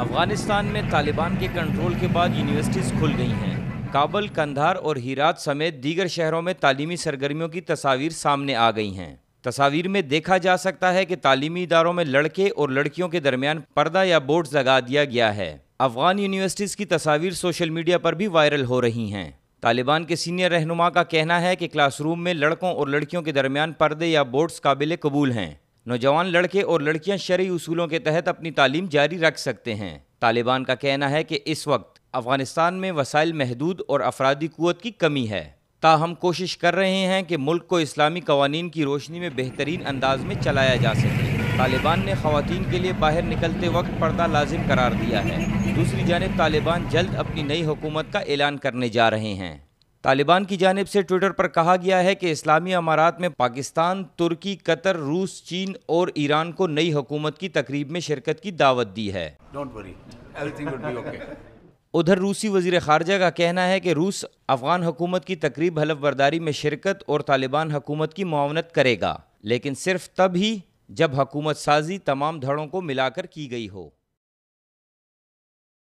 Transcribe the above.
अफगानिस्तान में तालिबान के कंट्रोल के बाद यूनिवर्सिटीज़ खुल गई हैं काबल कंधार और हीरात समेत दीगर शहरों में तालीमी सरगर्मियों की तस्वीर सामने आ गई हैं तस्वीर में देखा जा सकता है कि तालीमी इदारों में लड़के और लड़कियों के दरमियान पर्दा या बोर्ड लगा दिया गया है अफगान यूनिवर्सिटीज़ की तस्वीर सोशल मीडिया पर भी वायरल हो रही हैं तालिबान के सीनियर रहनुमा का कहना है कि क्लासरूम में लड़कों और लड़कियों के दरमियान पर्दे या बोर्ड्स काबिल कबूल हैं नौजवान लड़के और लड़कियां शरी उसूलों के तहत अपनी तालीम जारी रख सकते हैं तालिबान का कहना है कि इस वक्त अफगानिस्तान में वसाइल महदूद और अफराधी क़वत की कमी है ताहम कोशिश कर रहे हैं कि मुल्क को इस्लामी कवानीन की रोशनी में बेहतरीन अंदाज में चलाया जा सके तालिबान ने खातन के लिए बाहर निकलते वक्त पर्दा लाजिम करार दिया है दूसरी जानब तालिबान जल्द अपनी नई हुकूमत का ऐलान करने जा रहे हैं तालिबान की जानब से ट्विटर पर कहा गया है कि इस्लामी अमारात में पाकिस्तान तुर्की कतर रूस चीन और ईरान को नई हुकूमत की तकरीब में शिरकत की दावत दी है उधर रूसी वजीर खारजा का कहना है कि रूस अफगान हुकूमत की तकरीब हलफ बर्दारी में शिरकत और तालिबान हुकूमत की मावनत करेगा लेकिन सिर्फ तब ही जब हकूमत साजी तमाम धड़ों को मिलाकर की गई हो